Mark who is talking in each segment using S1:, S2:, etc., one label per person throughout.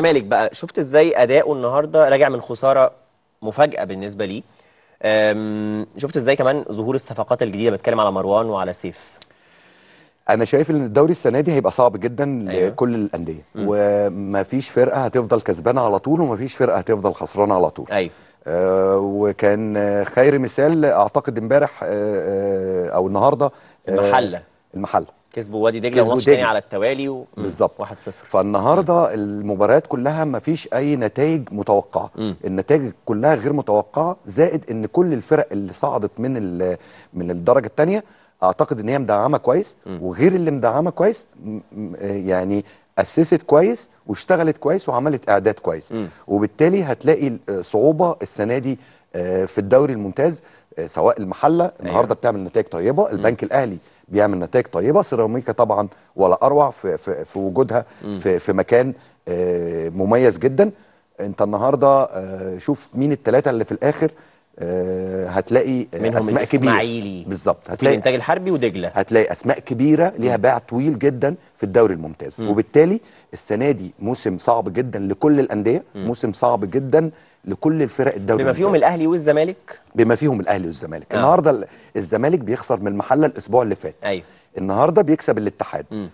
S1: مالك بقى شفت ازاي اداؤه النهارده راجع من خساره مفاجاه بالنسبه ليه شفت ازاي كمان ظهور الصفقات الجديده بتكلم على مروان وعلى سيف انا شايف ان الدوري السنه دي هيبقى صعب جدا أيوة. لكل الانديه ومفيش فرقه هتفضل كسبانه على طول ومفيش فرقه هتفضل خسرانه على طول ايوه آه وكان خير مثال اعتقد امبارح آه آه او النهارده أه، المحله المحله كسبوا وادي دجله وماتش تاني على التوالي و... بالظبط 1-0 فالنهارده المباريات كلها ما فيش اي نتائج متوقعه مم. النتائج كلها غير متوقعه زائد ان كل الفرق اللي صعدت من من الدرجه الثانيه اعتقد ان هي مدعمه كويس مم. وغير اللي مدعمه كويس يعني اسست كويس واشتغلت كويس وعملت اعداد كويس مم. وبالتالي هتلاقي صعوبه السنه دي آه، في الدوري الممتاز آه، سواء المحله أيوة. النهارده بتعمل نتائج طيبه البنك الاهلي بيعمل نتائج طيبه سيراميكا طبعا ولا اروع في في, في وجودها في في مكان آه، مميز جدا انت النهارده آه، شوف مين الثلاثه اللي في الاخر آه، هتلاقي آه، منهم اسماء كبيره بالظبط هتلاقي الانتاج الحربي ودجله هتلاقي اسماء كبيره ليها باع طويل جدا في الدوري الممتاز م. وبالتالي السنه دي موسم صعب جدا لكل الانديه موسم صعب جدا لكل الفرق الدوري بما فيهم الممتاز. الاهلي والزمالك بما فيهم الاهلي والزمالك آه. النهارده الزمالك بيخسر من المحله الاسبوع اللي فات ايوه النهارده بيكسب الاتحاد آه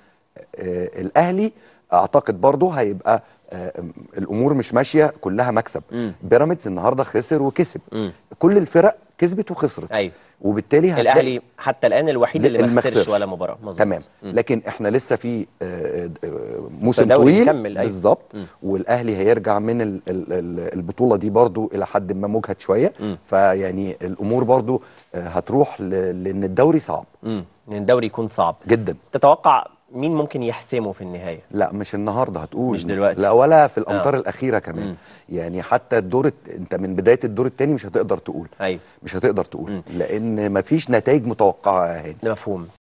S1: الاهلي اعتقد برضه هيبقى آه، الامور مش ماشيه كلها مكسب بيراميدز النهارده خسر وكسب م. كل الفرق كسبت وخسرت ايوه وبالتالي الاهلي حتى الان الوحيد اللي ما خسرش ولا مباراه مظبوط تمام م. لكن احنا لسه في آه، آه، موسم طويل أيوه. بالظبط والاهلي هيرجع من البطوله دي برضو الى حد ما مجهد شويه فيعني الامور برضو هتروح لان الدوري صعب م. ان الدوري يكون صعب جدا تتوقع مين ممكن يحسمه في النهايه لا مش النهارده هتقول مش دلوقتي لا ولا في آه. الامطار آه. الاخيره كمان مم. يعني حتى الدور انت من بدايه الدور الثاني مش هتقدر تقول ايوه مش هتقدر تقول مم. لان مفيش نتائج متوقعه اهي مفهوم